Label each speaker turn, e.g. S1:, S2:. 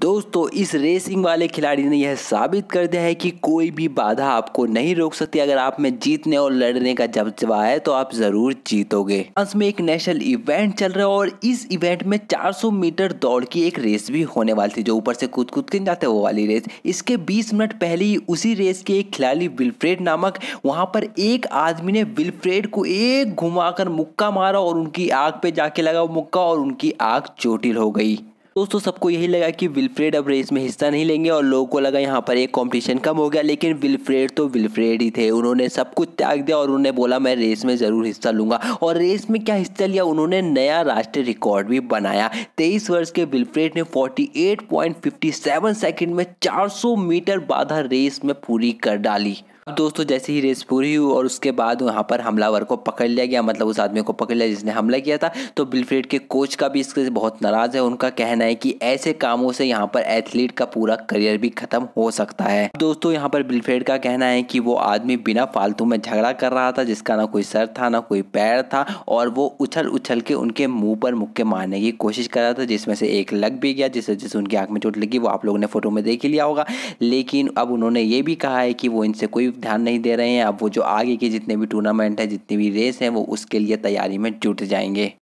S1: दोस्तों इस रेसिंग वाले खिलाड़ी ने यह साबित कर दिया है कि कोई भी बाधा आपको नहीं रोक सकती अगर आप में जीतने और लड़ने का जबजबा है तो आप जरूर जीतोगे फ्रांस में एक नेशनल इवेंट चल रहा है और इस इवेंट में 400 मीटर दौड़ की एक रेस भी होने वाली थी जो ऊपर से कूद कूद के जाते वो वाली रेस इसके बीस मिनट पहले ही उसी रेस के एक खिलाड़ी विलफ्रेड नामक वहां पर एक आदमी ने विलफ्रेड को एक घुमाकर मुक्का मारा और उनकी आग पे जाके लगा मुक्का और उनकी आग चोटिल हो गई दोस्तों सबको यही लगा कि विलफ्रेड अब रेस में हिस्सा नहीं लेंगे और लोगों को लगा यहाँ पर एक कंपटीशन कम हो गया लेकिन विलफ्रेड तो विलफ्रेड ही थे उन्होंने सब कुछ त्याग दिया और उन्होंने बोला मैं रेस में ज़रूर हिस्सा लूँगा और रेस में क्या हिस्सा लिया उन्होंने नया राष्ट्रीय रिकॉर्ड भी बनाया तेईस वर्ष के विलफ्रेड ने फोर्टी सेकंड में 400 मीटर बाधा रेस में पूरी कर डाली अब दोस्तों जैसे ही रेस पूरी हुई और उसके बाद वहाँ पर हमलावर को पकड़ लिया गया मतलब उस आदमी को पकड़ लिया जिसने हमला किया था तो बिलफ्रेड के कोच का भी इसके बहुत नाराज़ है उनका कहना है कि ऐसे कामों से यहाँ पर एथलीट का पूरा करियर भी खत्म हो सकता है दोस्तों यहाँ पर बिलफ्रेड का कहना है कि वो आदमी बिना फालतू में झगड़ा कर रहा था जिसका ना कोई सर था ना कोई पैर था और वो उछल उछल के उनके मुंह पर मुक्के मारने की कोशिश कर रहा था जिसमें से एक लग भी गया जिस वजह से उनकी आंख में चोट लगी वो आप लोगों ने फोटो में देख ही लिया होगा लेकिन अब उन्होंने ये भी कहा है कि वो इनसे कोई ध्यान नहीं दे रहे हैं अब वो जो आगे के जितने भी टूर्नामेंट हैं जितनी भी रेस हैं वो उसके लिए तैयारी में जुट जाएंगे